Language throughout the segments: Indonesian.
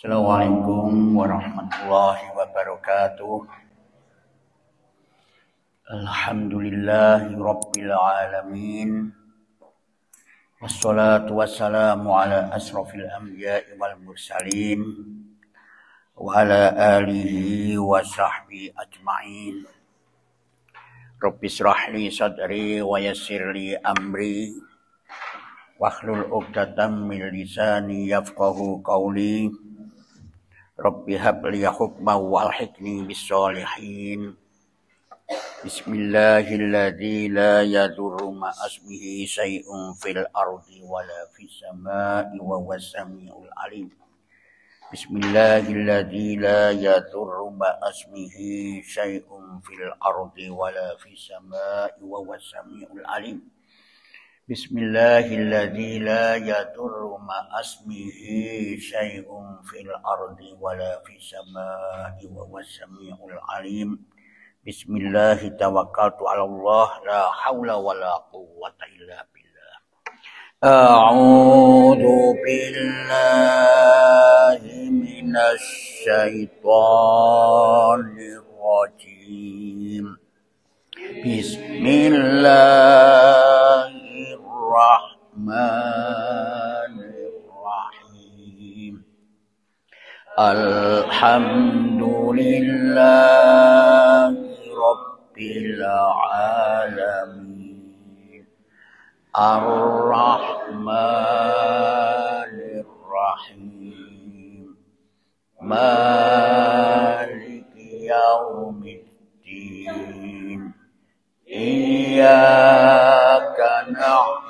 السلام عليكم ورحمة الله وبركاته الحمد لله رب العالمين والصلاة والسلام على أشرف الأنبياء والمرسلين وعلى آله وصحبه أجمعين رب اشرح لي صدري ويسر لي أمري واحلل عقدة من لساني يفقه قولي رب هب لي حكما والحقني بالصالحين بسم الله الذي لا يضر مع اسمه شيء في الارض ولا في السماء وهو السميع العليم بسم الله الذي لا يضر مع اسمه شيء في الارض ولا في السماء وهو السميع العليم بسم الله الذي لا يضر مع اسمه شيء في الأرض ولا في السماء وهو السميع العليم بسم الله توكلت على الله لا حول ولا قوة إلا بالله أعوذ بالله من الشيطان الرجيم بسم الله الرحمن الرحيم الحمد لله رب العالمين الرحمن الرحيم مالك يوم الدين إياك نعبد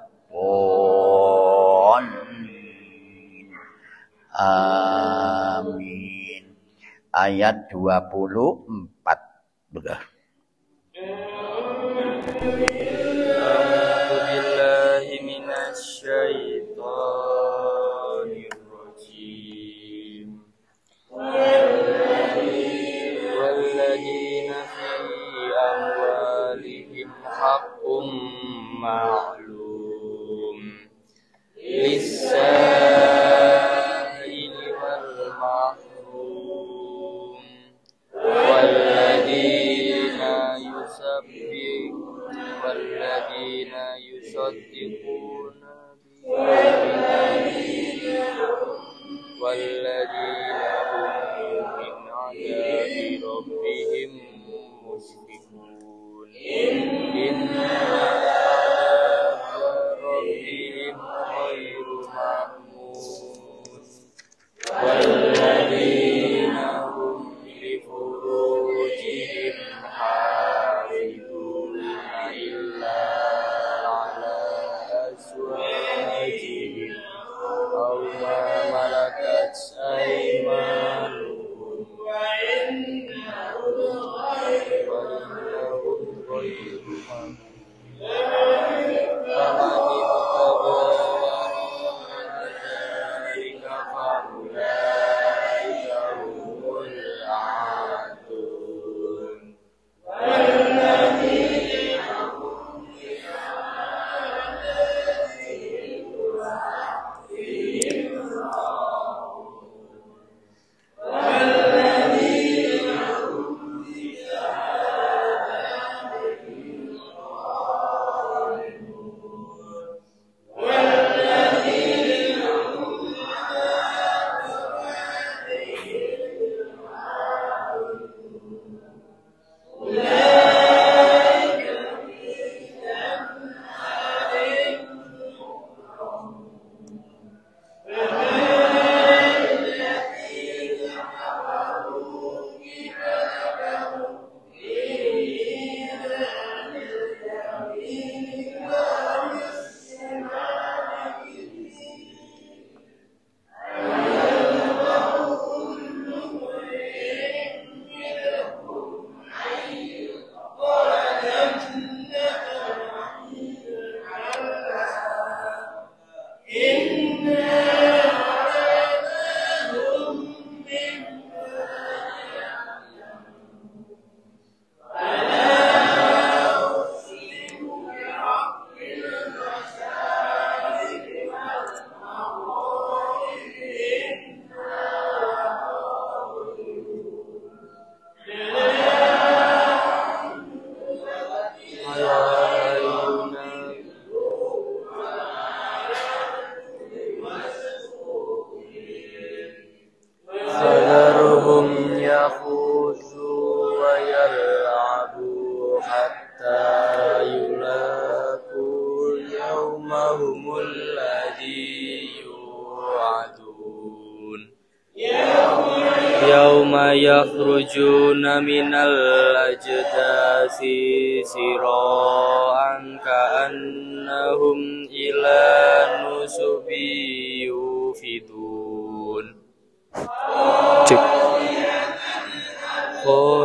Amin. Ayat dua puluh empat, begah.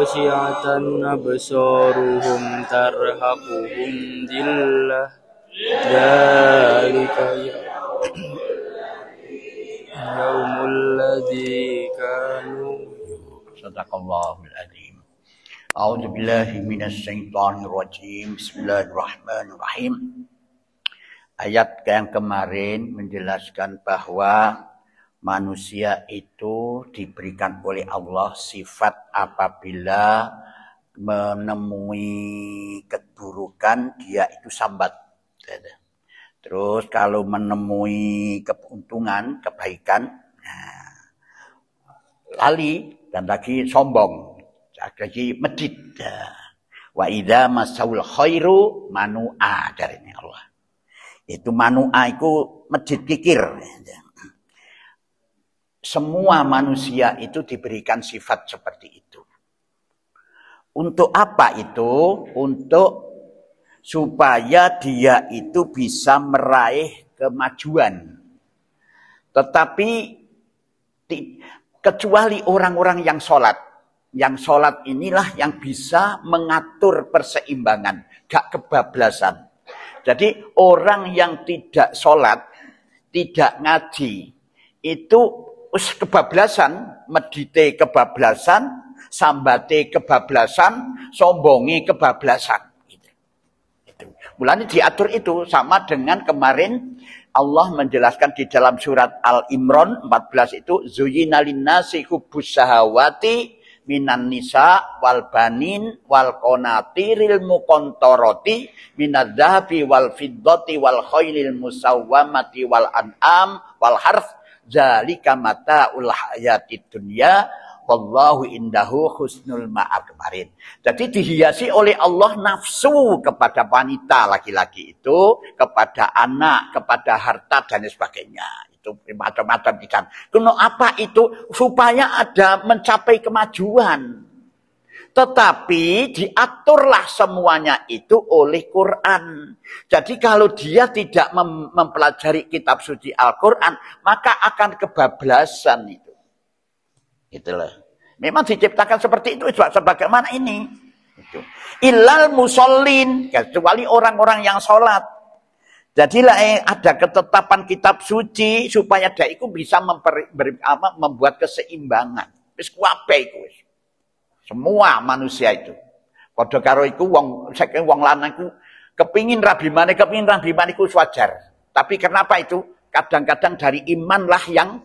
khasyatanna basaruhum tarhaquhum dillah dalika ya yaumul ladzi kanu sadaqallahul adzim a'udzu billahi minasy syaithanir rajim bismillahirrahmanirrahim ayat yang kemarin menjelaskan bahwa manusia itu diberikan oleh Allah sifat apabila menemui keburukan dia itu sambat. Gitu. Terus kalau menemui keuntungan, kebaikan, nah, lali dan lagi sombong, lagi medit. Nah, wa idza masaul khairu manu'a dari Allah. Itu manu'a itu medit kikir. Ya semua manusia itu diberikan sifat seperti itu. Untuk apa itu? Untuk supaya dia itu bisa meraih kemajuan. Tetapi kecuali orang-orang yang sholat. Yang sholat inilah yang bisa mengatur perseimbangan, gak kebablasan. Jadi orang yang tidak sholat, tidak ngaji, itu us kebablasan, medite kebablasan, sambate kebablasan, sombongi kebablasan. Gitu. gitu. Mulanya diatur itu sama dengan kemarin Allah menjelaskan di dalam surat Al-Imran 14 itu zuyina linnasi hubbus sahawati minan nisa wal banin wal qanatiril muqantarati minadz wal fiddati wal khailil musawwamati wal an'am wal harf Zalika ulah hayatid dunia wallahu indahu husnul ma'ab Jadi dihiasi oleh Allah nafsu kepada wanita laki-laki itu, kepada anak, kepada harta dan sebagainya. Itu macam-macam ikan. Kuno apa itu supaya ada mencapai kemajuan. Tetapi diaturlah semuanya itu oleh Quran. Jadi kalau dia tidak mempelajari kitab suci Al-Quran, maka akan kebablasan itu. Itulah. Memang diciptakan seperti itu, sebagaimana ini. Itu. Ilal musolin, kecuali orang-orang yang sholat. Jadilah eh, ada ketetapan kitab suci supaya dia bisa memper, ber, apa, membuat keseimbangan. Terus kuapai itu. Semua manusia itu. Kode karo iku wong saking wong lanang iku kepingin rabi mana, kepingin rabi mana iku wajar. Tapi kenapa itu? Kadang-kadang dari imanlah yang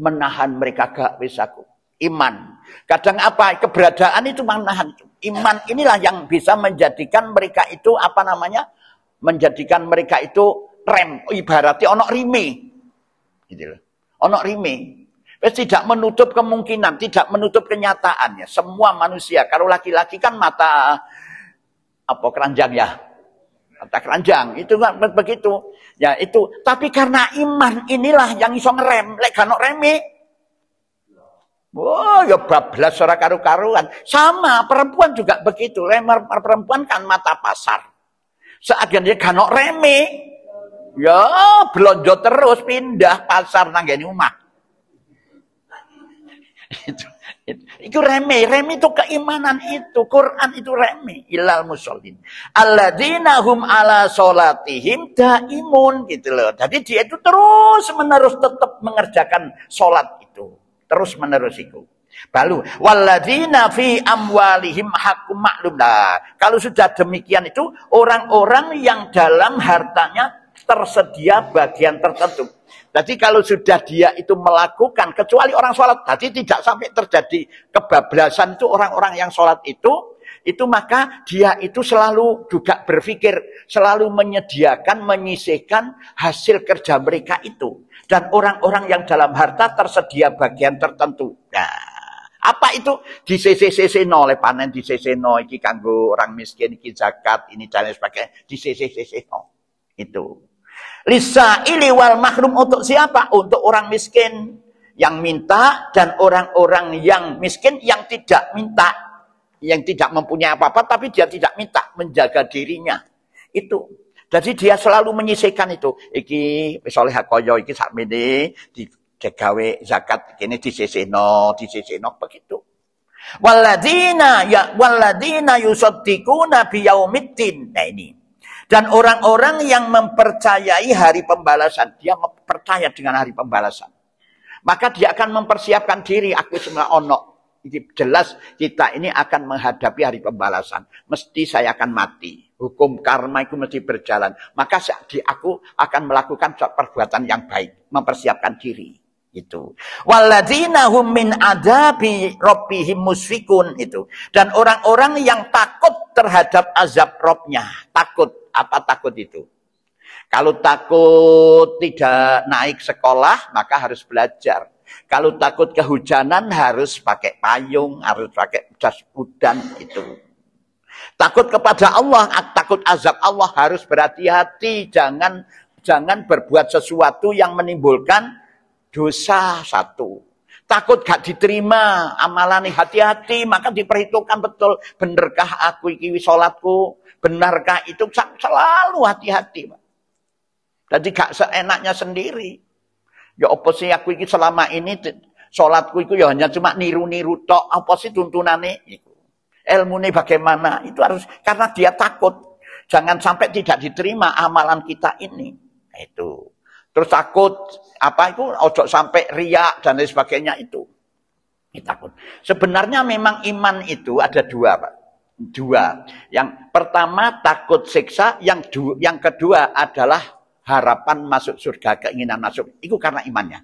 menahan mereka gak wis aku. Iman. Kadang apa? Keberadaan itu menahan itu. Iman inilah yang bisa menjadikan mereka itu apa namanya? Menjadikan mereka itu rem ibaratnya onok rime. Gitu loh. Onok rime. Eh, tidak menutup kemungkinan, tidak menutup kenyataannya. Semua manusia, kalau laki-laki kan mata apa keranjang ya, mata keranjang itu kan begitu. Ya itu, tapi karena iman inilah yang iso ngerem, lek kano remi. Oh, ya bablas suara karu-karuan. Sama perempuan juga begitu. Lemar perempuan kan mata pasar. Seakan dia kanok remi. Ya, belonjo terus pindah pasar nang rumah itu, itu, itu remeh. Remeh itu keimanan itu. Quran itu remeh. Ilal musallin. Alladzina hum ala sholatihim daimun. Gitu loh. Jadi dia itu terus menerus tetap mengerjakan solat itu. Terus menerus itu. Lalu, walladzina fi amwalihim hakum maklum. Nah, kalau sudah demikian itu, orang-orang yang dalam hartanya tersedia bagian tertentu. Jadi kalau sudah dia itu melakukan, kecuali orang sholat, tadi tidak sampai terjadi kebablasan itu orang-orang yang sholat itu, itu maka dia itu selalu juga berpikir, selalu menyediakan, menyisihkan hasil kerja mereka itu. Dan orang-orang yang dalam harta tersedia bagian tertentu. Nah, apa itu di CCCC no oleh panen di CCC no iki kanggo orang miskin iki zakat ini dan sebagainya di CCCC no itu Lisaili wal mahrum untuk siapa? Untuk orang miskin yang minta dan orang-orang yang miskin yang tidak minta. Yang tidak mempunyai apa-apa tapi dia tidak minta. Menjaga dirinya. Itu. Jadi dia selalu menyisihkan itu. Iki misalnya koyo iki di kegawe zakat di di sisi disisihno begitu. Waladina ya waladina yusaddiquna biyaumiddin. Nah ini. Dan orang-orang yang mempercayai hari pembalasan, dia percaya dengan hari pembalasan. Maka dia akan mempersiapkan diri, aku semua ono. Jelas kita ini akan menghadapi hari pembalasan. Mesti saya akan mati. Hukum karma itu mesti berjalan. Maka di aku akan melakukan perbuatan yang baik. Mempersiapkan diri. Itu. Waladina hum min adabi rabbihim musfikun. Itu. Dan orang-orang yang takut terhadap azab robnya. Takut. Apa takut itu? Kalau takut tidak naik sekolah, maka harus belajar. Kalau takut kehujanan harus pakai payung, harus pakai jas udan itu. Takut kepada Allah, takut azab Allah harus berhati-hati, jangan jangan berbuat sesuatu yang menimbulkan dosa satu. Takut gak diterima amalan hati-hati, maka diperhitungkan betul benerkah aku iki salatku, benarkah itu selalu hati-hati, Jadi gak seenaknya sendiri. Ya apa sih aku iki selama ini salatku itu ya hanya cuma niru-niru tok, apa sih tuntunane ilmu ini bagaimana? Itu harus karena dia takut jangan sampai tidak diterima amalan kita ini. Nah, itu. Terus takut apa itu ojo sampai riak dan lain sebagainya itu. Ini takut. Sebenarnya memang iman itu ada dua, Pak. Dua. Yang pertama takut siksa, yang du, yang kedua adalah harapan masuk surga, keinginan masuk. Itu karena imannya.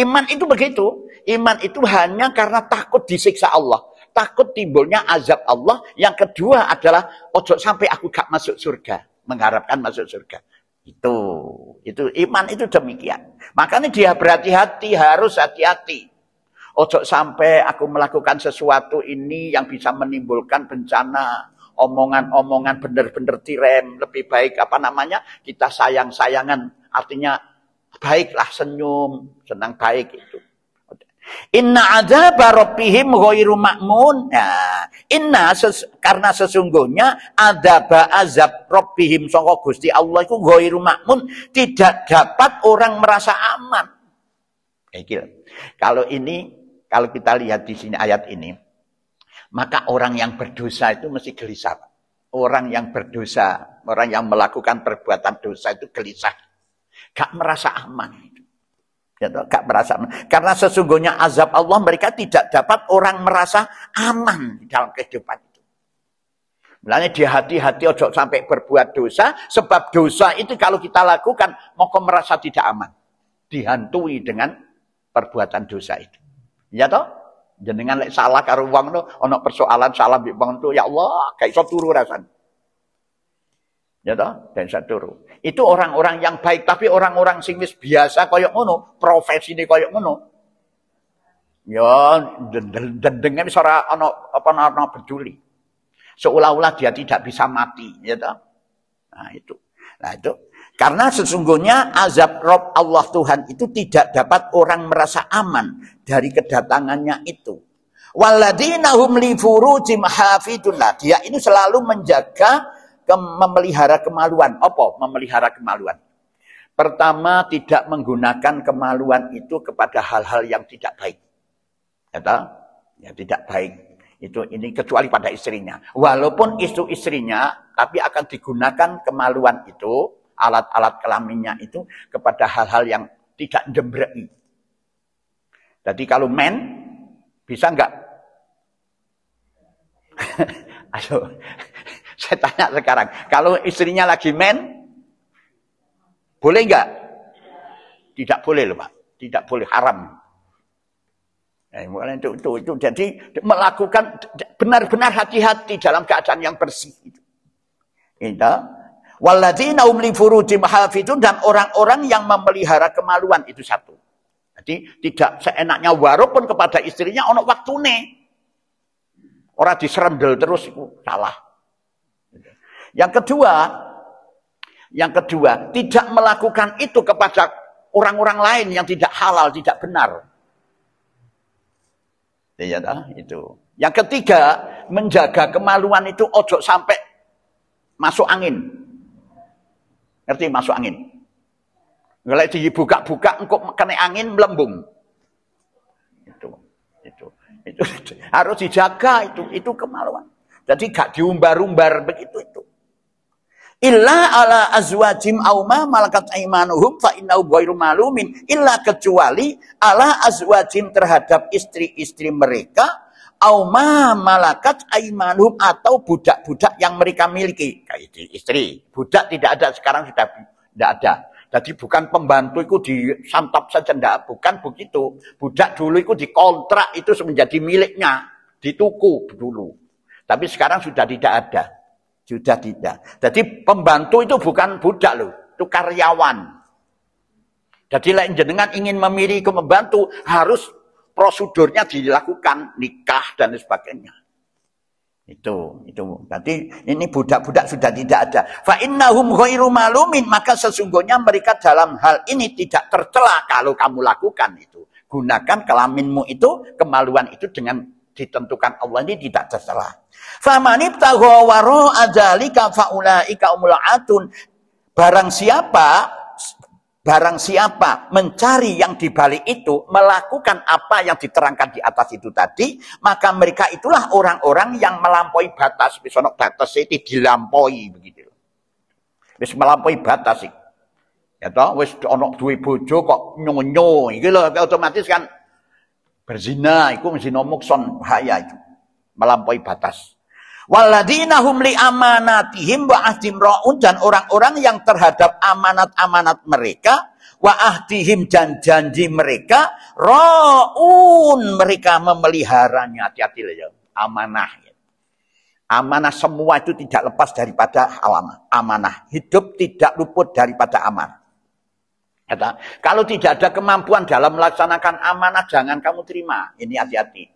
Iman itu begitu. Iman itu hanya karena takut disiksa Allah. Takut timbulnya azab Allah. Yang kedua adalah ojo sampai aku gak masuk surga. Mengharapkan masuk surga. Itu, itu iman itu demikian. Makanya dia berhati-hati, harus hati-hati. Ojo sampai aku melakukan sesuatu ini yang bisa menimbulkan bencana, omongan-omongan benar-benar tirem, lebih baik apa namanya, kita sayang-sayangan. Artinya baiklah senyum, senang baik itu. Inna azaba rabbihim ghairu ma'mun. Nah, inna ses, karena sesungguhnya ada azaba azab rabbihim sangka Gusti Allah iku ghairu ma'mun, tidak dapat orang merasa aman. Kayak gitu. Kalau ini kalau kita lihat di sini ayat ini, maka orang yang berdosa itu mesti gelisah. Orang yang berdosa, orang yang melakukan perbuatan dosa itu gelisah. Gak merasa aman. Gitu, gak merasa karena sesungguhnya azab Allah mereka tidak dapat orang merasa aman dalam kehidupan itu. Mulanya di hati-hati ojo sampai berbuat dosa, sebab dosa itu kalau kita lakukan mau merasa tidak aman, dihantui dengan perbuatan dosa itu. Ya toh? Jenengan lek salah karo wong ono persoalan salah mbek wong ya Allah, gak iso turu rasane. Ya toh? Dan saturu. Itu orang-orang yang baik, tapi orang-orang sing wis biasa koyok ngono, profesi ini koyok ngono. Ya, dendengnya wis ora apa ana peduli. Seolah-olah dia tidak bisa mati, ya toh? Nah, itu. Nah, itu karena sesungguhnya azab Rob Allah Tuhan itu tidak dapat orang merasa aman dari kedatangannya itu. Waladinahum li furujim hafidun. dia ini selalu menjaga memelihara kemaluan. Apa memelihara kemaluan? Pertama, tidak menggunakan kemaluan itu kepada hal-hal yang tidak baik. Kata, ya, ya tidak baik. Itu ini kecuali pada istrinya. Walaupun itu istrinya, tapi akan digunakan kemaluan itu, alat-alat kelaminnya itu kepada hal-hal yang tidak jembrei. Jadi kalau men, bisa enggak? Aduh, saya tanya sekarang, kalau istrinya lagi men, boleh enggak? Tidak boleh loh Pak, tidak boleh haram. Nah, itu, itu, itu. Jadi melakukan benar-benar hati-hati dalam keadaan yang bersih. Itu. Gitu. Walladzina hum furujim dan orang-orang yang memelihara kemaluan itu satu. Jadi tidak seenaknya walaupun kepada istrinya waktu waktune. Orang diserendel terus itu salah. Yang kedua, yang kedua, tidak melakukan itu kepada orang-orang lain yang tidak halal, tidak benar. Ya, itu. Yang ketiga, menjaga kemaluan itu ojo sampai masuk angin. Ngerti masuk angin? Kalau dibuka-buka, engkau kena angin melembung. Itu, itu, itu, itu, harus dijaga itu, itu kemaluan. Jadi gak diumbar-umbar begitu itu illa ala azwajim au ma malakat aimanuhum fa innau ghairu malumin illa kecuali ala azwajim terhadap istri-istri mereka auma ma malakat aimanuhum atau budak-budak yang mereka miliki kayak istri budak tidak ada sekarang sudah tidak ada jadi bukan pembantu itu disantap saja enggak, bukan begitu. Budak dulu itu dikontrak itu menjadi miliknya, dituku dulu. Tapi sekarang sudah tidak ada. Sudah tidak. Jadi pembantu itu bukan budak loh, itu karyawan. Jadi lain jenengan ingin memiliki pembantu harus prosedurnya dilakukan nikah dan sebagainya. Itu, itu. Berarti ini budak-budak sudah tidak ada. Fa innahum ghairu malumin, maka sesungguhnya mereka dalam hal ini tidak tercela kalau kamu lakukan itu. Gunakan kelaminmu itu, kemaluan itu dengan ditentukan Allah ini tidak tercela. Famanib taghawaro adzalika faulaika umul atun. Barang siapa Barang siapa mencari yang di balik itu, melakukan apa yang diterangkan di atas itu tadi, maka mereka itulah orang-orang yang melampaui batas, misalnya batas itu dilampaui begitu. Wis melampaui batas sih. Ya toh, wis ono duwe bojo kok nyonyo, iki lho otomatis kan Berzina itu mesti nomok son bahaya itu. Melampaui batas. Waladina humli amanatihim wa ahdim ra'un dan orang-orang yang terhadap amanat-amanat mereka wa ahdihim dan janji mereka ra'un mereka memeliharanya hati-hati ya amanah ya. Amanah semua itu tidak lepas daripada alamah. amanah. Hidup tidak luput daripada amanah. Kata, ya kalau tidak ada kemampuan dalam melaksanakan amanah, jangan kamu terima. Ini hati-hati.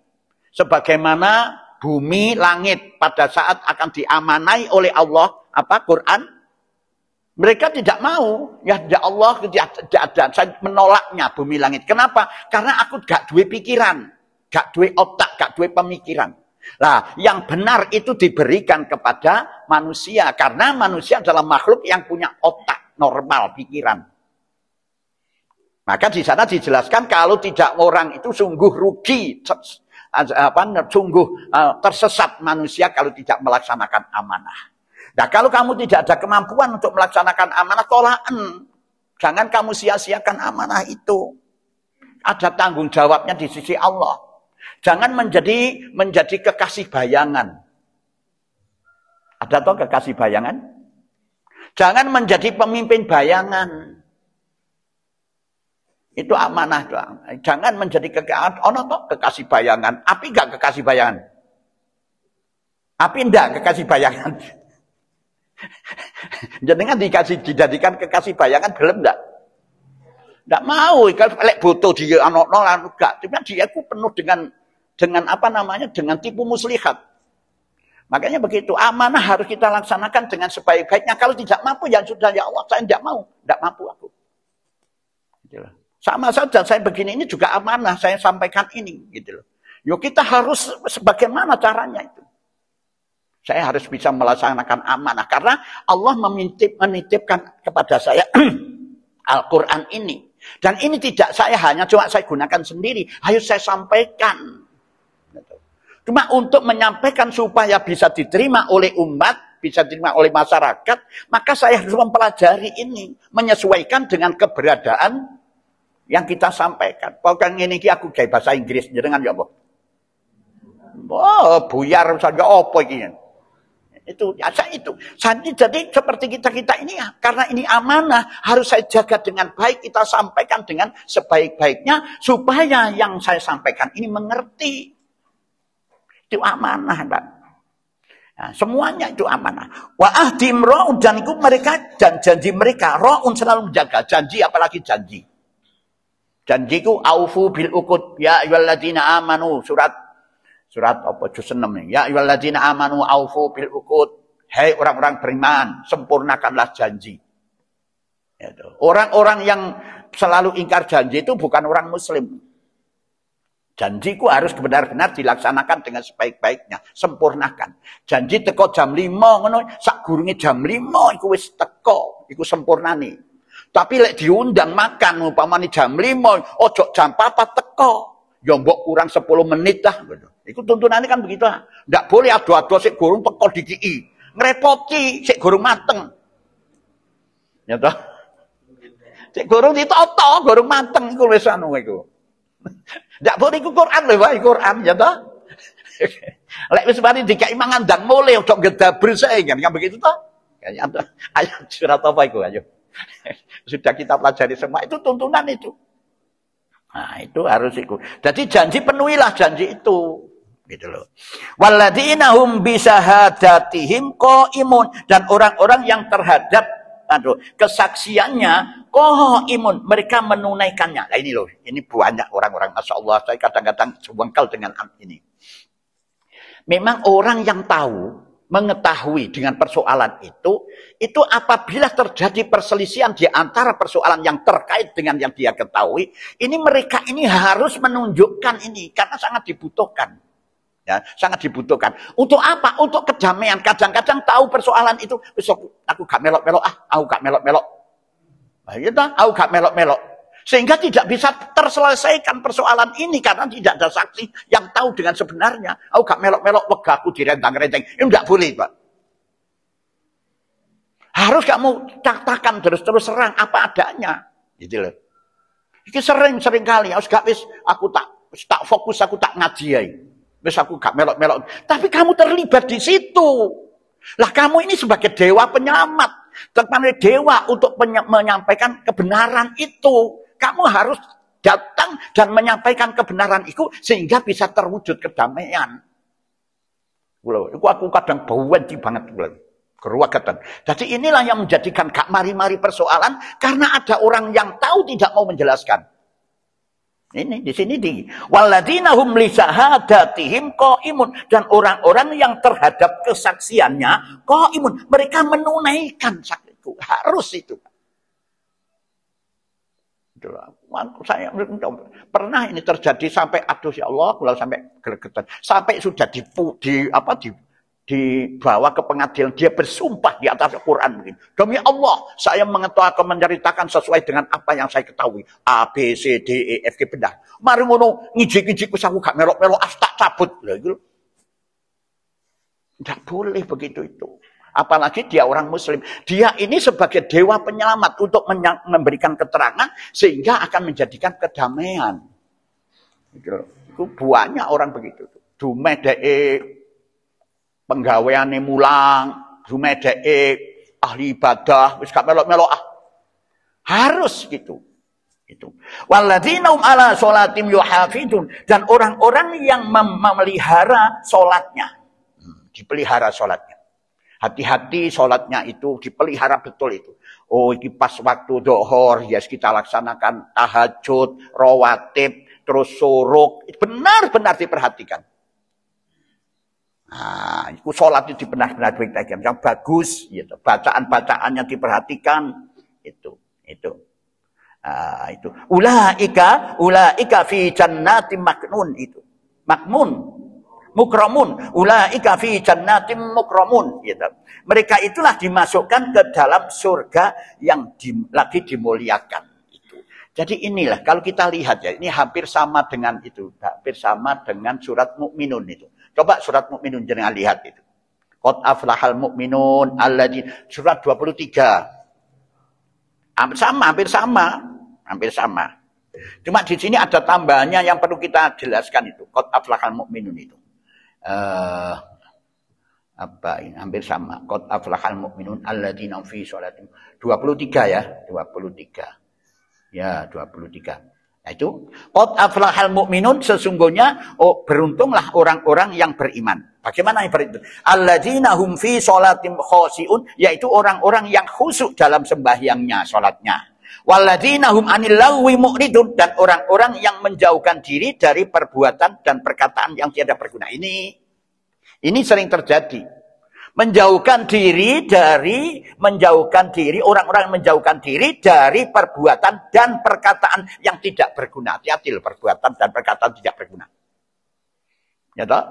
Sebagaimana bumi, langit pada saat akan diamanai oleh Allah, apa Quran, mereka tidak mau. Ya, ya Allah, tidak ada. Saya menolaknya bumi langit. Kenapa? Karena aku gak duit pikiran. Gak duit otak, gak duit pemikiran. Nah, yang benar itu diberikan kepada manusia. Karena manusia adalah makhluk yang punya otak normal, pikiran. Maka di sana dijelaskan kalau tidak orang itu sungguh rugi, apa, sungguh eh, tersesat manusia kalau tidak melaksanakan amanah. Nah kalau kamu tidak ada kemampuan untuk melaksanakan amanah, tolaan. Jangan kamu sia-siakan amanah itu. Ada tanggung jawabnya di sisi Allah. Jangan menjadi menjadi kekasih bayangan. Ada toh kekasih bayangan? Jangan menjadi pemimpin bayangan. Itu amanah doang. Jangan menjadi kekasih. Ono toh kekasih bayangan. Api gak kekasih bayangan. Api ndak kekasih bayangan. Jenengan dikasih dijadikan kekasih bayangan gelem ndak? Ndak mau. Kalau lek butuh dia ono nol anu gak. Cuma dia ku penuh dengan dengan apa namanya dengan tipu muslihat. Makanya begitu amanah harus kita laksanakan dengan sebaik-baiknya. Kalau tidak mampu yang sudah ya Allah saya enggak mau, tidak mampu aku. Itulah. Sama saja saya begini ini juga amanah, saya sampaikan ini gitu loh. Yuk kita harus sebagaimana caranya itu. Saya harus bisa melaksanakan amanah karena Allah memintip, menitipkan kepada saya Al-Quran ini. Dan ini tidak saya hanya cuma saya gunakan sendiri, ayo saya sampaikan. Gitu. Cuma untuk menyampaikan supaya bisa diterima oleh umat, bisa diterima oleh masyarakat, maka saya harus mempelajari ini, menyesuaikan dengan keberadaan yang kita sampaikan. Bahkan ini ki aku gawe bahasa Inggris jenengan ya apa? Oh, buyar saja apa iki? Itu biasa ya, itu. Jadi, jadi seperti kita-kita ini ya, karena ini amanah harus saya jaga dengan baik, kita sampaikan dengan sebaik-baiknya supaya yang saya sampaikan ini mengerti. Itu amanah, Pak. Nah, semuanya itu amanah. Wa ahdim ro'un dan mereka dan janji mereka ro'un selalu menjaga janji apalagi janji. Janjiku aufu bil ukut ya ayyuhalladzina amanu surat surat apa juz 6 Ya ayyuhalladzina amanu aufu bil ukut. hei orang-orang beriman, sempurnakanlah janji. Ya orang-orang yang selalu ingkar janji itu bukan orang muslim. Janjiku harus benar-benar dilaksanakan dengan sebaik-baiknya, sempurnakan. Janji teko jam 5 ngono, sak jam 5 iku wis teko, iku nih tapi lek diundang makan umpamane jam 5, ojo jam 4 teko. Ya mbok kurang 10 menit lah gitu. Iku Iku tuntunannya kan begitu lah. Ndak boleh adu-adu sik gurung teko dikiki. Ngrepoti sik gurung mateng. Ya toh? Sik itu ditoto, gurung mateng iku wis anu iku. Ndak boleh iku Quran lho, wae Quran ya toh? Lek wis mari dikai mangan ndang mule ojo gedabri sik kan, kan begitu toh? Kayak ayat surat apa iku ayo. Sudah kita pelajari semua itu tuntunan itu. Nah, itu harus ikut. Jadi janji penuhilah janji itu. Gitu loh. bisa hadati ko imun dan orang-orang yang terhadap aduh, kesaksiannya imun mereka menunaikannya. Nah, ini loh, ini banyak orang-orang Masya Allah, saya kadang-kadang sebengkal dengan ini. Memang orang yang tahu mengetahui dengan persoalan itu, itu apabila terjadi perselisihan di antara persoalan yang terkait dengan yang dia ketahui, ini mereka ini harus menunjukkan ini karena sangat dibutuhkan. Ya, sangat dibutuhkan. Untuk apa? Untuk kedamaian. Kadang-kadang tahu persoalan itu, besok aku gak melok-melok ah, aku gak melok-melok. Nah, gitu. aku gak melok-melok. Sehingga tidak bisa terselesaikan persoalan ini karena tidak ada saksi yang tahu dengan sebenarnya. Aku gak melok-melok wegaku direntang-renteng. Ini tidak boleh, Pak. Harus kamu mau katakan terus-terus serang apa adanya. Gitu loh. Ini sering-sering kali. Harus gak wis, aku tak tak fokus, aku tak ngaji ya. Wis aku gak melok-melok. Tapi kamu terlibat di situ. Lah kamu ini sebagai dewa penyelamat, Tentang dewa untuk menyampaikan kebenaran itu. Kamu harus datang dan menyampaikan kebenaran itu sehingga bisa terwujud kedamaian. Iku aku kadang bawenti banget keruakatan. Jadi inilah yang menjadikan kak mari-mari persoalan karena ada orang yang tahu tidak mau menjelaskan. Ini di sini di waladina hum lisahadatihim imun dan orang-orang yang terhadap kesaksiannya ko imun mereka menunaikan saksi itu harus itu. Gitu Saya pernah ini terjadi sampai aduh ya Allah, kalau sampai gregetan, sampai sudah di, di apa di dibawa ke pengadilan dia bersumpah di atas al Quran begini. Demi Allah, saya mengetahui akan menceritakan sesuai dengan apa yang saya ketahui. A B C D E F G benar. Mari ngono ngiji ngiji ku aku gak melok-melok as tak cabut. Lah itu Tidak boleh begitu itu. Apalagi dia orang muslim. Dia ini sebagai dewa penyelamat untuk memberikan keterangan sehingga akan menjadikan kedamaian. Gitu Itu banyak orang begitu. Dumedee penggaweane mulang, dumedee ahli ibadah, wis melok-melok ah. Harus gitu. Itu. Walladzina ala sholatim yuhafidun dan orang-orang yang memelihara sholatnya, hmm, dipelihara sholatnya. Hati-hati sholatnya itu dipelihara betul itu. Oh, ini pas waktu dohor, ya yes, kita laksanakan tahajud, rawatib, terus suruk. Benar-benar diperhatikan. Nah, itu sholat itu benar-benar diperhatikan. Yang bagus, gitu. Bacaan-bacaannya diperhatikan. Itu, itu. Nah, itu. Ulaika, ulaika fi nati maknun itu. Makmun, mukramun ulaika fi jannatin mukramun gitu. Mereka itulah dimasukkan ke dalam surga yang di, lagi dimuliakan itu. Jadi inilah kalau kita lihat ya ini hampir sama dengan itu, hampir sama dengan surat mukminun itu. Coba surat mukminun jangan lihat itu. Qad aflahal mukminun alladzi surat 23. Hampir sama, hampir sama, hampir sama. Cuma di sini ada tambahannya yang perlu kita jelaskan itu. Qad aflahal mukminun itu uh, apa ini hampir sama qad aflahal mu'minun alladzina fi sholatim 23 ya 23 ya 23 nah itu qad aflahal mu'minun sesungguhnya oh beruntunglah orang-orang yang beriman bagaimana yang beriman alladzina hum fi sholatim khosiun yaitu orang-orang yang khusyuk dalam sembahyangnya salatnya mu'ridun dan orang-orang yang menjauhkan diri dari perbuatan dan perkataan yang tidak berguna ini. Ini sering terjadi. Menjauhkan diri dari menjauhkan diri orang-orang menjauhkan diri dari perbuatan dan perkataan yang tidak berguna. Hati-hati perbuatan dan perkataan tidak berguna. Ya toh?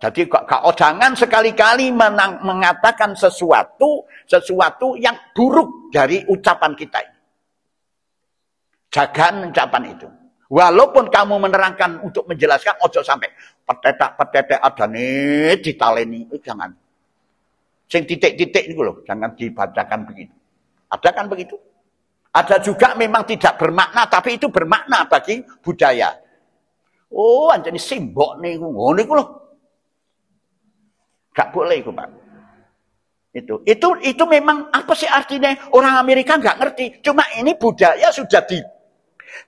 Jadi kau jangan sekali-kali mengatakan sesuatu sesuatu yang buruk dari ucapan kita ini. Jagaan ucapan itu. Walaupun kamu menerangkan untuk menjelaskan, ojo sampai petetak-petetak ada nih, di taleni, Eh, jangan. Sing titik-titik itu loh, jangan dibacakan begitu. Ada kan begitu? Ada juga memang tidak bermakna, tapi itu bermakna bagi budaya. Oh, anjani simbok nih, ngono oh, itu loh. Gak boleh itu, Pak. Itu, itu, itu memang apa sih artinya? Orang Amerika nggak ngerti. Cuma ini budaya sudah di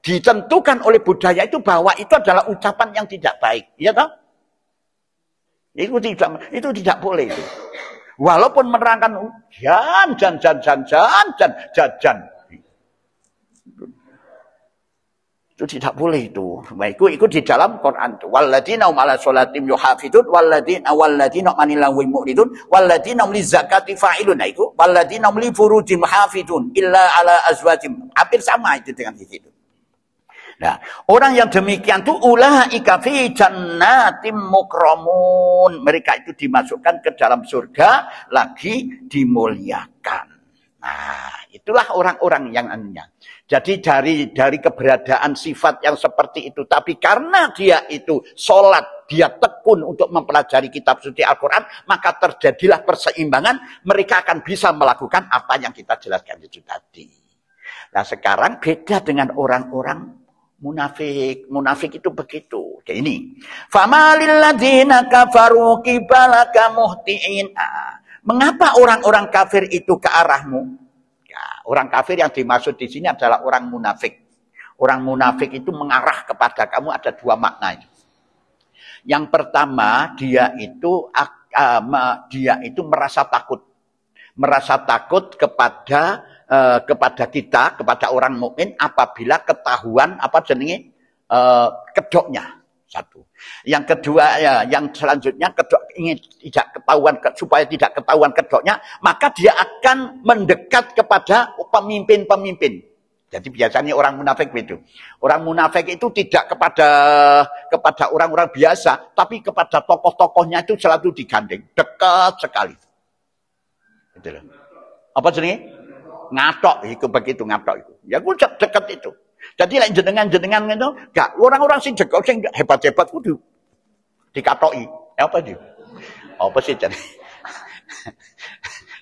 Ditentukan oleh budaya itu bahwa itu adalah ucapan yang tidak baik. Iya toh? Itu tidak itu tidak boleh itu. Walaupun menerangkan jan jan jan jan jan jan jan, jan. Itu tidak boleh itu. Baikku, nah, itu di dalam Quran itu. Walladina umala ala sholatim yuhafidun walladina walladzina anil lagwi walladina umli zakati fa'ilun. Nah, itu walladina umli furujim hafidun illa ala azwajim. Hampir sama itu dengan itu. Nah, orang yang demikian itu ulah ikafi jannatim mukromun. Mereka itu dimasukkan ke dalam surga lagi dimuliakan. Nah, itulah orang-orang yang anunya. Jadi dari dari keberadaan sifat yang seperti itu, tapi karena dia itu sholat, dia tekun untuk mempelajari kitab suci Al-Quran, maka terjadilah perseimbangan, mereka akan bisa melakukan apa yang kita jelaskan itu tadi. Nah sekarang beda dengan orang-orang Munafik, munafik itu begitu. Kayak ini. Famalil ladzina kafaru kibalaka muhtiin. Ah, mengapa orang-orang kafir itu ke arahmu? Ya, orang kafir yang dimaksud di sini adalah orang munafik. Orang munafik itu mengarah kepada kamu ada dua makna. Yang pertama, dia itu ah, dia itu merasa takut. Merasa takut kepada uh, kepada kita, kepada orang mukmin apabila ketahuan apa jenenge eh, kedoknya satu. Yang kedua ya, yang selanjutnya kedok ingin tidak ketahuan supaya tidak ketahuan kedoknya, maka dia akan mendekat kepada pemimpin-pemimpin. Jadi biasanya orang munafik itu. Orang munafik itu tidak kepada kepada orang-orang biasa, tapi kepada tokoh-tokohnya itu selalu digandeng, dekat sekali. Gitu apa jenenge? ngatok itu begitu ngatok itu Ya gue cek deket itu. Jadi lain jenengan-jenengan itu, gak orang-orang sih jekok sih hebat-hebat kudu dikatoi eh, Apa sih? Apa sih jadi?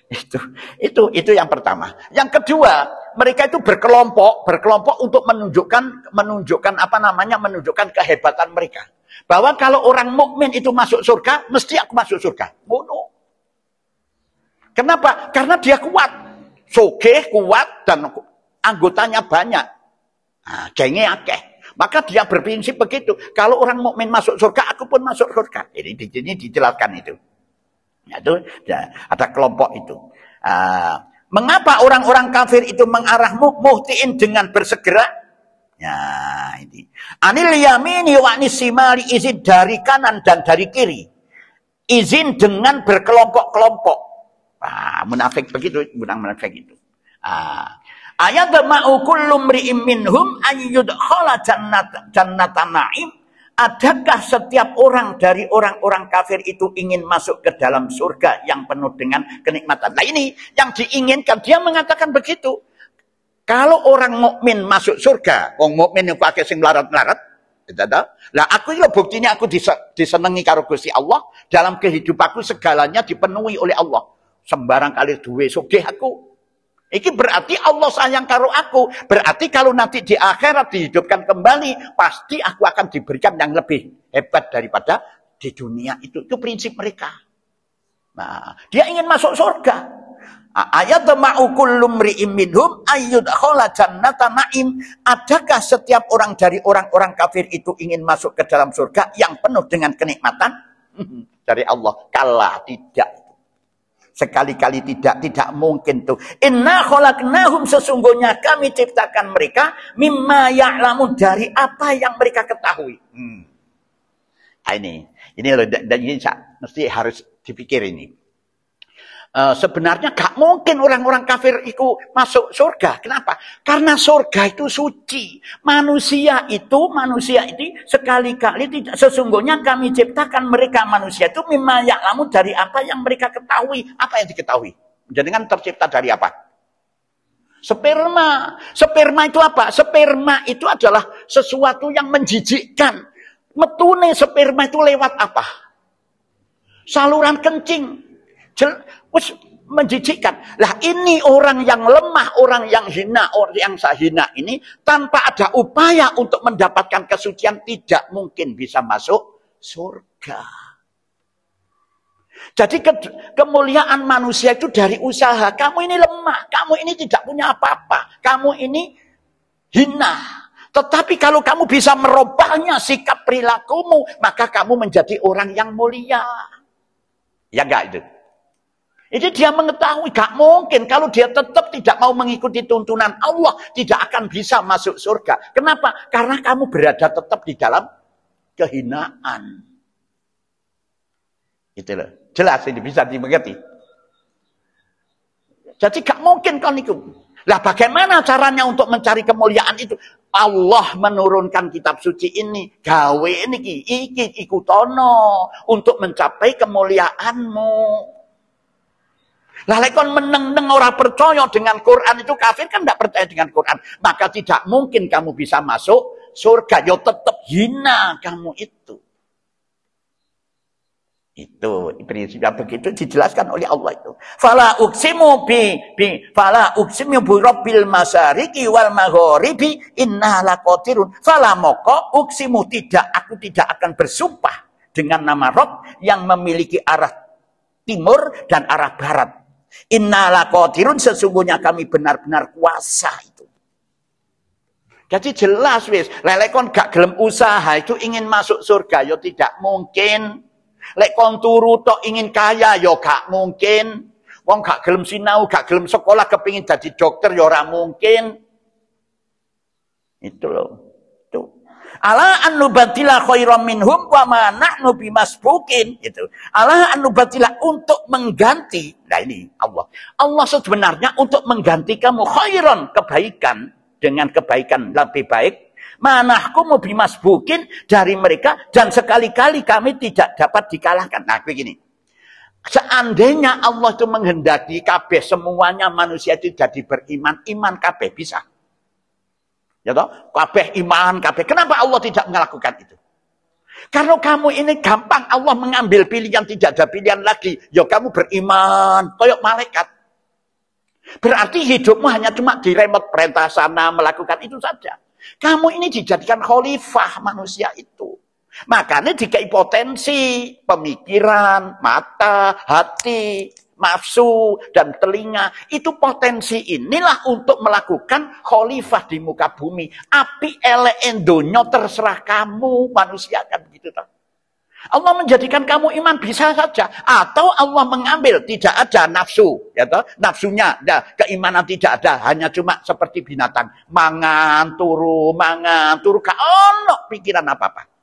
itu itu itu yang pertama. Yang kedua, mereka itu berkelompok, berkelompok untuk menunjukkan menunjukkan apa namanya? menunjukkan kehebatan mereka. Bahwa kalau orang mukmin itu masuk surga, mesti aku masuk surga. bunuh Kenapa? Karena dia kuat sogeh, kuat, dan anggotanya banyak. Nah, gengnya akeh. Maka dia berprinsip begitu. Kalau orang mukmin masuk surga, aku pun masuk surga. Jadi di sini dijelaskan itu. Ya, itu ya, ada kelompok itu. Uh, mengapa orang-orang kafir itu mengarah muhtiin dengan bersegera? Ya, ini. Anil yamini wa nisimali izin dari kanan dan dari kiri. Izin dengan berkelompok-kelompok. Ah, munafik begitu, bukan munafik itu. Ah. Ayat ma'u kullu mri'im minhum an yudkhala jannat na'im. Adakah setiap orang dari orang-orang kafir itu ingin masuk ke dalam surga yang penuh dengan kenikmatan? Nah ini yang diinginkan. Dia mengatakan begitu. Kalau orang mukmin masuk surga, orang mukmin yang pakai sing melarat-melarat, lah aku ini buktinya aku disenangi karo Allah dalam kehidupanku segalanya dipenuhi oleh Allah sembarang kali duwe sugih aku. Iki berarti Allah sayang karo aku. Berarti kalau nanti di akhirat dihidupkan kembali, pasti aku akan diberikan yang lebih hebat daripada di dunia itu. Itu prinsip mereka. Nah, dia ingin masuk surga. Ayat ma'ukul minhum Adakah setiap orang dari orang-orang kafir itu ingin masuk ke dalam surga yang penuh dengan kenikmatan? Dari Allah. Kalah tidak. Sekali-kali tidak, tidak mungkin tuh. Inna khalaqnahum sesungguhnya kami ciptakan mereka mimma ya'lamun dari apa yang mereka ketahui. Hmm. Ah, ini, ini dan ini mesti harus dipikir ini. Eh, sebenarnya gak mungkin orang-orang kafir itu masuk surga. Kenapa? Karena surga itu suci. Manusia itu, manusia itu sekali-kali tidak sesungguhnya kami ciptakan mereka manusia itu memayak kamu dari apa yang mereka ketahui. Apa yang diketahui? Jadi kan tercipta dari apa? Sperma. Sperma itu apa? Sperma itu adalah sesuatu yang menjijikkan. Metune sperma itu lewat apa? Saluran kencing Wes menjijikkan. Lah ini orang yang lemah, orang yang hina, orang yang sahina ini tanpa ada upaya untuk mendapatkan kesucian tidak mungkin bisa masuk surga. Jadi ke kemuliaan manusia itu dari usaha. Kamu ini lemah, kamu ini tidak punya apa-apa, kamu ini hina. Tetapi kalau kamu bisa merubahnya sikap perilakumu, maka kamu menjadi orang yang mulia. Ya enggak itu? Jadi dia mengetahui, gak mungkin kalau dia tetap tidak mau mengikuti tuntunan Allah, tidak akan bisa masuk surga. Kenapa? Karena kamu berada tetap di dalam kehinaan. Itu loh. Jelas ini bisa dimengerti. Jadi gak mungkin kan itu. Lah bagaimana caranya untuk mencari kemuliaan itu? Allah menurunkan kitab suci ini, gawe ini, iki ikutono untuk mencapai kemuliaanmu. Lah kon meneng-neng ora percaya dengan Quran itu kafir kan tidak percaya dengan Quran. Maka tidak mungkin kamu bisa masuk surga. Yo tetap hina kamu itu. Itu prinsip yang begitu dijelaskan oleh Allah itu. Fala uksimu bi, bi fala uksimu bi rabbil masariki wal bi inna tirun Fala moko uksimu tidak aku tidak akan bersumpah dengan nama Rob yang memiliki arah timur dan arah barat. Innala qadirun sesungguhnya kami benar-benar kuasa itu. Jadi jelas wis, lelek kon gak gelem usaha itu ingin masuk surga yo ya tidak mungkin. Lek kon turu tok ingin kaya yo ya gak mungkin. Wong gak gelem sinau, gak gelem sekolah kepingin jadi dokter yo ya ora mungkin. Itu loh. Ala an nubatila khairam minhum wa ma nahnu bimasbukin gitu. Ala an untuk mengganti. Nah ini Allah. Allah sebenarnya untuk mengganti kamu khairan kebaikan dengan kebaikan lebih baik. Mana aku mau bimasbukin dari mereka dan sekali-kali kami tidak dapat dikalahkan. Nah begini. Seandainya Allah itu menghendaki kabeh semuanya manusia itu jadi beriman, iman kabeh bisa. Ya toh? Kabeh iman, kabeh. Kenapa Allah tidak melakukan itu? Karena kamu ini gampang Allah mengambil pilihan tidak ada pilihan lagi. Ya kamu beriman, koyok malaikat. Berarti hidupmu hanya cuma remote perintah sana melakukan itu saja. Kamu ini dijadikan khalifah manusia itu. Makanya dikai potensi, pemikiran, mata, hati nafsu dan telinga. Itu potensi inilah untuk melakukan khalifah di muka bumi. Api ele endonya terserah kamu manusia kan begitu tak? Allah menjadikan kamu iman bisa saja atau Allah mengambil tidak ada nafsu ya toh nafsunya ya, keimanan tidak ada hanya cuma seperti binatang mangan turu mangan turu kaono pikiran apa-apa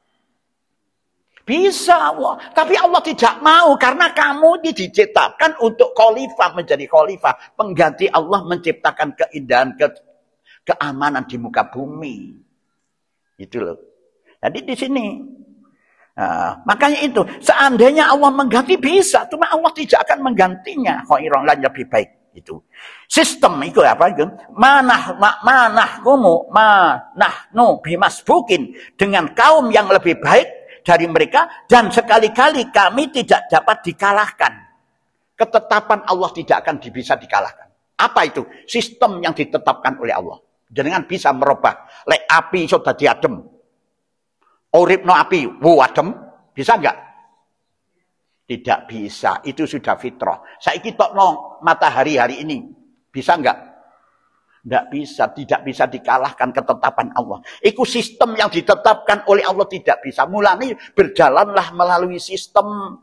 bisa Allah. Tapi Allah tidak mau karena kamu diciptakan untuk khalifah menjadi khalifah. Pengganti Allah menciptakan keindahan, ke, keamanan di muka bumi. Itu loh. Jadi di sini. Nah, makanya itu. Seandainya Allah mengganti bisa. Cuma Allah tidak akan menggantinya. Khairang lan lebih baik. Itu. Sistem itu apa itu? Manah, ma, manah kumu, manah nu bimas bukin. Dengan kaum yang lebih baik dari mereka dan sekali-kali kami tidak dapat dikalahkan. Ketetapan Allah tidak akan bisa dikalahkan. Apa itu? Sistem yang ditetapkan oleh Allah. Jangan bisa merubah. Lek api sudah dadi adem. Urip no api, wo adem. Bisa enggak? Tidak bisa. Itu sudah fitrah. Saiki tokno matahari hari ini. Bisa enggak? Tidak bisa, tidak bisa dikalahkan ketetapan Allah. Itu sistem yang ditetapkan oleh Allah tidak bisa. Mulai berjalanlah melalui sistem.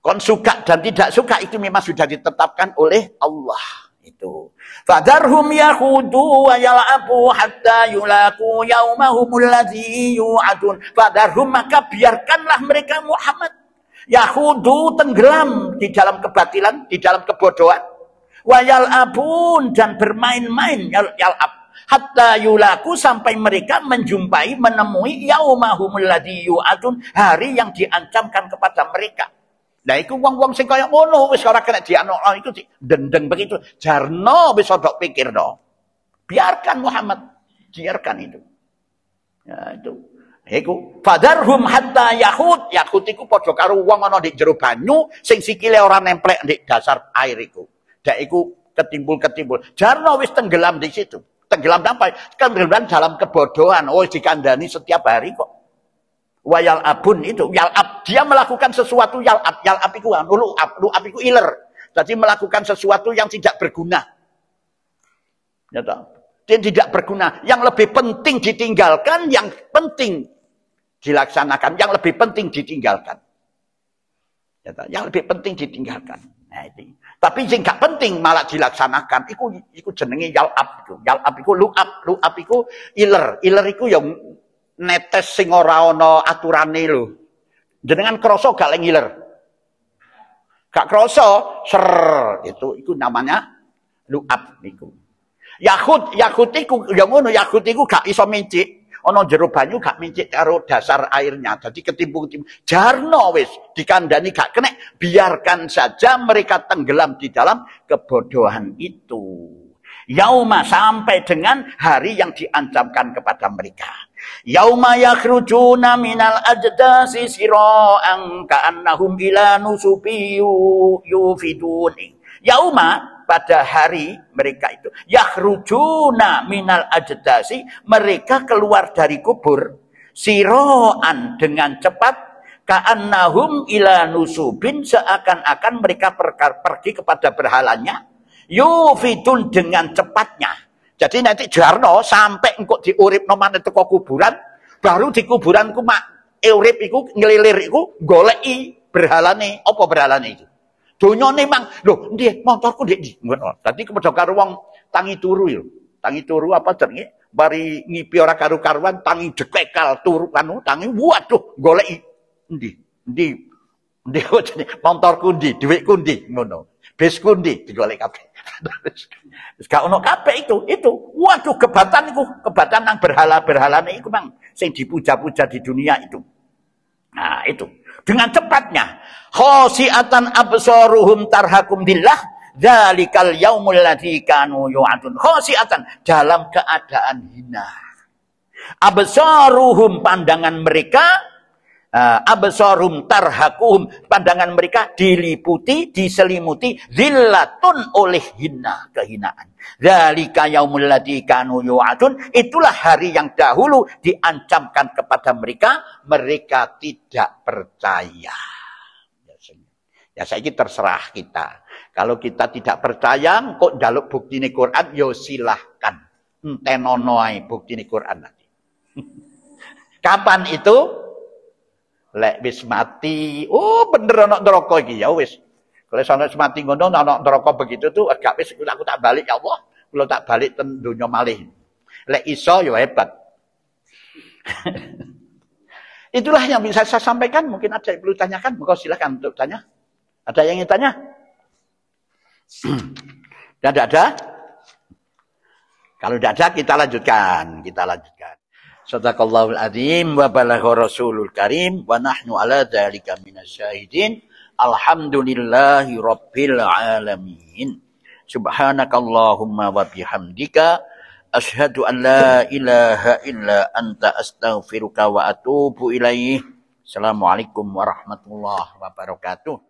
Kon suka dan tidak suka itu memang sudah ditetapkan oleh Allah. Itu. Fadarhum yahudu wa yal'abu hatta yulaku yaumahumul ladzi yu'adun. Fadarhum maka biarkanlah mereka Muhammad Yahudu tenggelam di dalam kebatilan, di dalam kebodohan. Wayal abun dan bermain-main yal ab. Hatta yulaku sampai mereka menjumpai, menemui yaumahumul ladhi yu'adun. Hari yang diancamkan kepada mereka. Nah, itu wong-wong sing kaya ngono wis ora kena diano oh, itu dendeng begitu. Jarno wis dok pikir dong. Biarkan Muhammad, biarkan itu. Ya, itu Iku fadarhum hatta yahud yahud iku padha karo wong ana ndek jero banyu sing sikile ora nemplek ndek dasar air iku. Dak iku ketimbul-ketimbul. Jarno wis tenggelam di situ. Tenggelam sampai tenggelam dalam kebodohan. Oh dikandani setiap hari kok. Wayal abun itu yal ab dia melakukan sesuatu yal ab yal ab iku anu, lu ab lu ab iku iler. Jadi melakukan sesuatu yang tidak berguna. Ya yang tidak berguna. Yang lebih penting ditinggalkan, yang penting dilaksanakan, yang lebih penting ditinggalkan. Ya yang lebih penting ditinggalkan. Nah, itu. Tapi yang gak penting malah dilaksanakan. Iku iku yal yalap iku. Yalap iku luap, luap iku iler. Iler iku yang netes sing ora ono aturane lho. Jenengan kroso gak leng iler. Gak kroso ser itu iku namanya luap Iku. Yahud, Yahud iku yang ngono Yahud iku gak iso mincik. Ono jero banyu gak mincik karo dasar airnya. Jadi ketimbung-timbung. Jarno wis dikandani gak kena. Biarkan saja mereka tenggelam di dalam kebodohan itu. Yauma sampai dengan hari yang diancamkan kepada mereka. Yauma yakhrujuna minal ajdasi sira'an ka'annahum ila nusubi yufiduni. Yauma pada hari mereka itu yakhrujuna minal ajdasi mereka keluar dari kubur siroan dengan cepat ka'annahum ila nusubin seakan-akan mereka pergi kepada berhalanya yufidun dengan cepatnya jadi nanti Jarno sampai engkau diurip nomane itu kuburan baru di kuburan ku mak eurip iku ngelilir iku goleki berhalane apa berhalane itu Donyane mang, lho, ndi ya? motorku ndek ndi? Ngono. Dadi kepedo karo wong tangi turu yo. Tangi turu apa jenenge? Bari ngipi ora karu-karuan tangi dekekal turu kanu tangi waduh goleki ndi? Ndi? Ndi motorku ndi? Dhuwitku ndi? Ngono. Bisku ndi? Digolek kabeh. Terus gak ono kabeh itu, itu. Waduh kebatan iku, kebatan nang berhala-berhalane iku mang sing dipuja-puja di dunia itu. Nah, itu dengan cepatnya khosiatan absaruhum tarhakum billah dzalikal yaumul ladzi kanu yu'adun khosiatan dalam keadaan hina absaruhum pandangan mereka Eh, Abesorum tarhakum pandangan mereka diliputi diselimuti zillatun oleh hina kehinaan dari yaumul ladzi kanu itulah hari yang dahulu diancamkan kepada mereka mereka tidak percaya ya saya ya, ini terserah kita kalau kita tidak percaya kok jaluk bukti ini Quran yo ya, silahkan tenonoi bukti ini Quran nanti kapan itu Lek wis mati, oh bener anak neraka iki ya wis. Kalau sana semati mati ngono anak neraka begitu tuh agak wis aku tak balik ya Allah. Kalau tak balik ten malih. Lek iso ya hebat. Itulah yang bisa saya sampaikan. Mungkin ada yang perlu tanyakan. Mengkau silakan untuk tanya. Ada yang ingin tanya? tidak ada? Kalau tidak ada, kita lanjutkan. Kita lanjutkan. Sadaqallahul adzim wa balagha rasulul karim wa nahnu ala dzalika minasyahidin. Alhamdulillahi rabbil alamin. Subhanakallahumma wa bihamdika asyhadu an la ilaha illa anta astaghfiruka wa atubu ilaihi. Assalamualaikum warahmatullahi wabarakatuh.